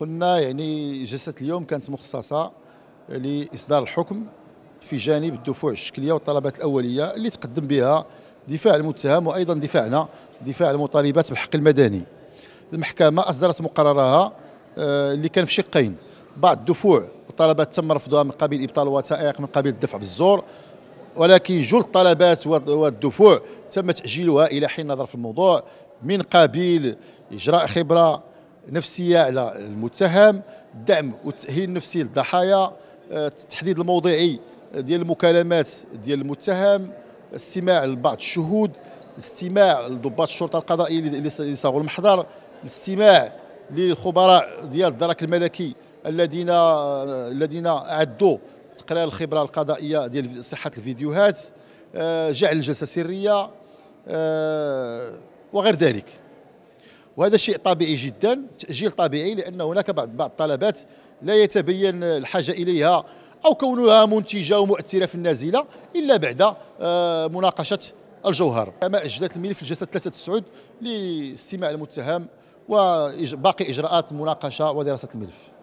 قلنا يعني جلسه اليوم كانت مخصصه لاصدار الحكم في جانب الدفوع الشكليه والطلبات الاوليه اللي تقدم بها دفاع المتهم وايضا دفاعنا دفاع المطالبات بالحق المدني المحكمه اصدرت مقررها آه، اللي كان في شقين بعض الدفوع والطلبات تم رفضها من قبيل ابطال الوثائق من قبيل الدفع بالزور ولكن جل الطلبات والدفوع تم تاجيلها الى حين نظر في الموضوع من قبيل اجراء خبره نفسيه على المتهم الدعم والتاهيل النفسي للضحايا التحديد آه، الموضعي ديال المكالمات ديال المتهم استماع لبعض الشهود استماع لضباط الشرطه القضائيه اللي صاغوا المحضر الاستماع للخبراء ديال الدرك الملكي الذين آه، الذين اعدوا تقرير الخبره القضائيه ديال صحه الفيديوهات آه، جعل الجلسه سريه وغير ذلك وهذا شيء طبيعي جدا تاجيل طبيعي لان هناك بعض بعض الطلبات لا يتبين الحاجه اليها او كونها منتجه ومؤثره في النازله الا بعد آه، مناقشه الجوهر كما اجلت الملف في الجلسه 3 السعود لاستماع المتهم وباقي اجراءات مناقشه ودراسه الملف